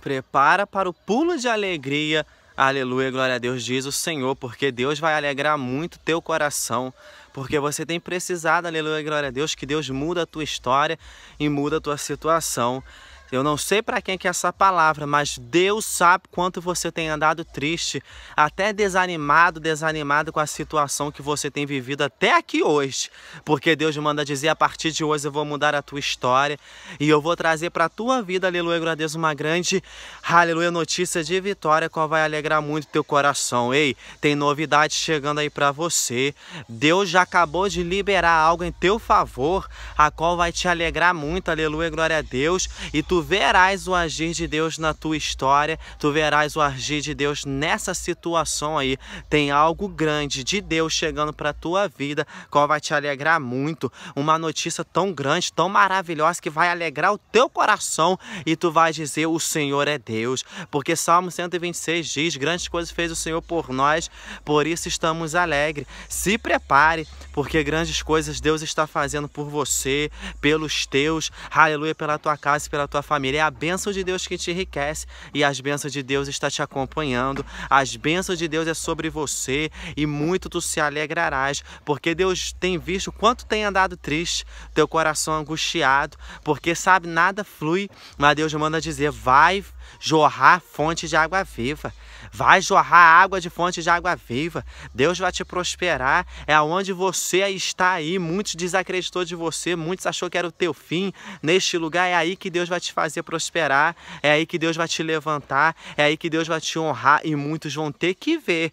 prepara para o pulo de alegria. Aleluia, glória a Deus, diz o Senhor, porque Deus vai alegrar muito teu coração, porque você tem precisado, aleluia, glória a Deus, que Deus muda a tua história e muda a tua situação. Eu não sei para quem que é essa palavra, mas Deus sabe quanto você tem andado triste, até desanimado, desanimado com a situação que você tem vivido até aqui hoje. Porque Deus manda dizer: a partir de hoje eu vou mudar a tua história e eu vou trazer para a tua vida, aleluia, glória a Deus, uma grande, aleluia, notícia de vitória, qual vai alegrar muito teu coração. Ei, tem novidade chegando aí para você. Deus já acabou de liberar algo em teu favor, a qual vai te alegrar muito, aleluia, glória a Deus. E tu verás o agir de Deus na tua história, tu verás o agir de Deus nessa situação aí. Tem algo grande de Deus chegando para tua vida, qual vai te alegrar muito. Uma notícia tão grande, tão maravilhosa que vai alegrar o teu coração e tu vai dizer: "O Senhor é Deus". Porque Salmo 126 diz: "Grandes coisas fez o Senhor por nós, por isso estamos alegres". Se prepare, porque grandes coisas Deus está fazendo por você, pelos teus. Aleluia, pela tua casa e pela tua família. É a bênção de Deus que te enriquece e as bênçãos de Deus está te acompanhando. As bênçãos de Deus é sobre você e muito tu se alegrarás, porque Deus tem visto quanto tem andado triste, teu coração angustiado, porque sabe nada flui, mas Deus manda dizer: vai jorrar fonte de água viva. Vai jorrar água de fonte de água viva. Deus vai te prosperar. É aonde você está aí. Muitos desacreditou de você, muitos achou que era o teu fim. Neste lugar é aí que Deus vai te fazer prosperar, é aí que Deus vai te levantar, é aí que Deus vai te honrar e muitos vão ter que ver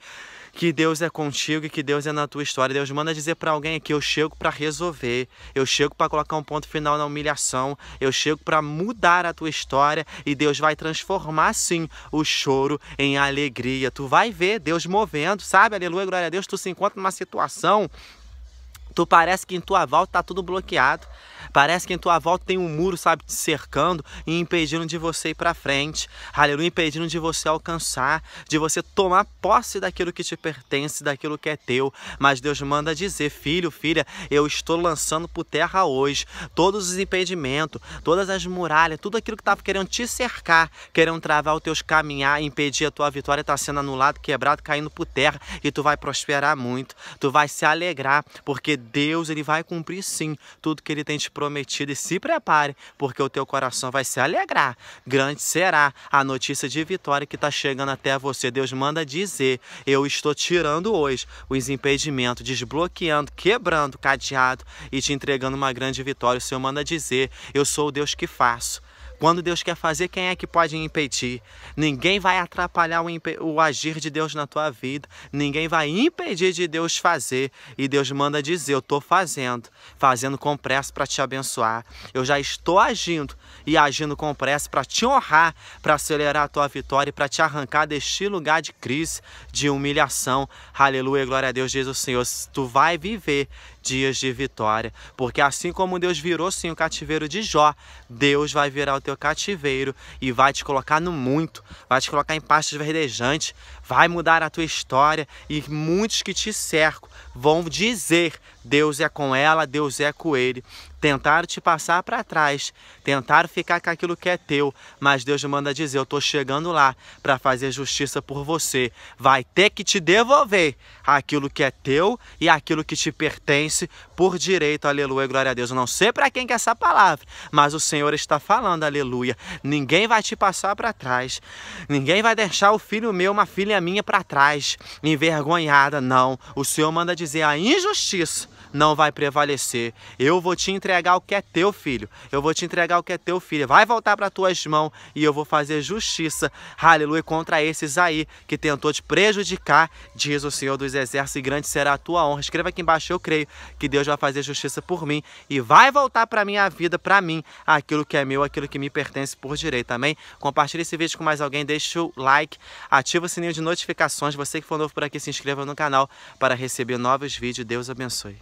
que Deus é contigo e que Deus é na tua história. Deus manda dizer para alguém aqui: eu chego para resolver, eu chego para colocar um ponto final na humilhação, eu chego para mudar a tua história e Deus vai transformar sim o choro em alegria. Tu vai ver Deus movendo, sabe? Aleluia, glória a Deus. Tu se encontra numa situação, tu parece que em tua volta tá tudo bloqueado. Parece que em tua volta tem um muro, sabe, te cercando e impedindo de você ir para frente. Aleluia, impedindo de você alcançar, de você tomar posse daquilo que te pertence, daquilo que é teu. Mas Deus manda dizer, filho, filha, eu estou lançando por terra hoje todos os impedimentos, todas as muralhas, tudo aquilo que estava querendo te cercar, querendo travar os teus caminhar, impedir a tua vitória, está sendo anulado, quebrado, caindo por terra e tu vai prosperar muito. Tu vai se alegrar, porque Deus ele vai cumprir sim tudo que ele tem te prometido prometido e se prepare, porque o teu coração vai se alegrar. Grande será a notícia de vitória que está chegando até você. Deus manda dizer: Eu estou tirando hoje os impedimentos, desbloqueando, quebrando o cadeado e te entregando uma grande vitória. O Senhor manda dizer: Eu sou o Deus que faço quando Deus quer fazer, quem é que pode impedir? Ninguém vai atrapalhar o, o agir de Deus na tua vida, ninguém vai impedir de Deus fazer. E Deus manda dizer: Eu estou fazendo, fazendo com pressa para te abençoar. Eu já estou agindo e agindo com pressa para te honrar, para acelerar a tua vitória e para te arrancar deste lugar de crise, de humilhação. Aleluia, glória a Deus, diz o Senhor. Tu vai viver dias de vitória, porque assim como Deus virou sim o cativeiro de Jó, Deus vai virar o teu cativeiro e vai te colocar no muito, vai te colocar em pastos verdejantes, vai mudar a tua história e muitos que te cercam vão dizer: Deus é com ela, Deus é com ele. Tentaram te passar para trás, tentaram ficar com aquilo que é teu, mas Deus manda dizer: Eu estou chegando lá para fazer justiça por você. Vai ter que te devolver aquilo que é teu e aquilo que te pertence por direito. Aleluia, glória a Deus. Eu não sei para quem que é essa palavra, mas o Senhor está falando, aleluia. Ninguém vai te passar para trás, ninguém vai deixar o filho meu, uma filha minha para trás, envergonhada, não. O Senhor manda dizer: A injustiça não vai prevalecer. Eu vou te entregar o que é teu, filho. Eu vou te entregar o que é teu, filho. Vai voltar para tuas mãos e eu vou fazer justiça, aleluia, contra esses aí que tentou te prejudicar, diz o Senhor dos Exércitos, e grande será a tua honra. Escreva aqui embaixo, eu creio que Deus vai fazer justiça por mim e vai voltar para minha vida, para mim, aquilo que é meu, aquilo que me pertence por direito. Amém? Compartilhe esse vídeo com mais alguém, deixa o like, ativa o sininho de notificações. Você que for novo por aqui, se inscreva no canal para receber novos vídeos. Deus abençoe.